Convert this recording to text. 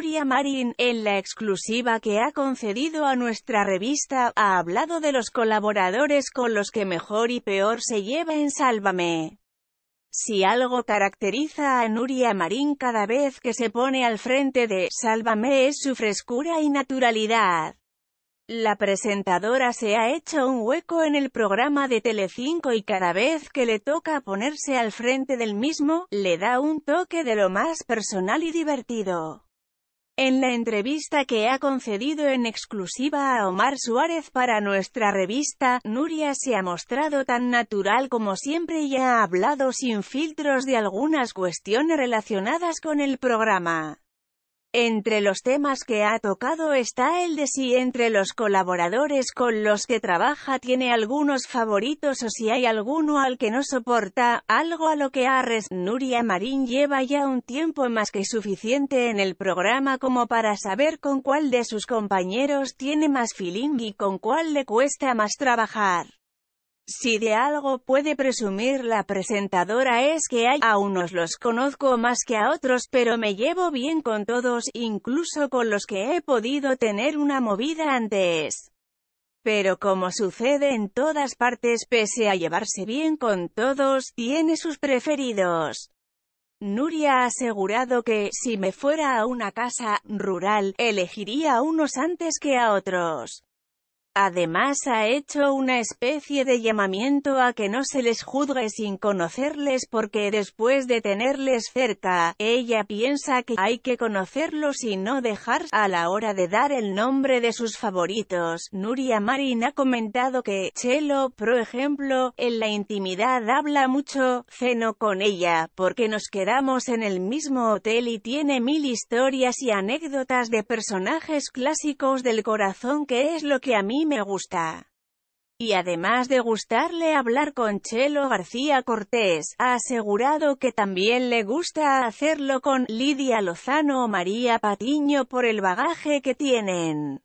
Nuria Marín, en la exclusiva que ha concedido a nuestra revista, ha hablado de los colaboradores con los que mejor y peor se lleva en Sálvame. Si algo caracteriza a Nuria Marín cada vez que se pone al frente de Sálvame es su frescura y naturalidad. La presentadora se ha hecho un hueco en el programa de Telecinco y cada vez que le toca ponerse al frente del mismo, le da un toque de lo más personal y divertido. En la entrevista que ha concedido en exclusiva a Omar Suárez para nuestra revista, Nuria se ha mostrado tan natural como siempre y ha hablado sin filtros de algunas cuestiones relacionadas con el programa. Entre los temas que ha tocado está el de si entre los colaboradores con los que trabaja tiene algunos favoritos o si hay alguno al que no soporta, algo a lo que Arres Nuria Marín lleva ya un tiempo más que suficiente en el programa como para saber con cuál de sus compañeros tiene más feeling y con cuál le cuesta más trabajar. Si de algo puede presumir la presentadora es que hay, a unos los conozco más que a otros pero me llevo bien con todos, incluso con los que he podido tener una movida antes. Pero como sucede en todas partes, pese a llevarse bien con todos, tiene sus preferidos. Nuria ha asegurado que, si me fuera a una casa rural, elegiría a unos antes que a otros. Además ha hecho una especie de llamamiento a que no se les juzgue sin conocerles porque después de tenerles cerca, ella piensa que hay que conocerlos y no dejar a la hora de dar el nombre de sus favoritos. Nuria Marin ha comentado que, Chelo, por ejemplo, en la intimidad habla mucho, ceno con ella, porque nos quedamos en el mismo hotel y tiene mil historias y anécdotas de personajes clásicos del corazón que es lo que a mí me gusta. Y además de gustarle hablar con Chelo García Cortés, ha asegurado que también le gusta hacerlo con Lidia Lozano o María Patiño por el bagaje que tienen.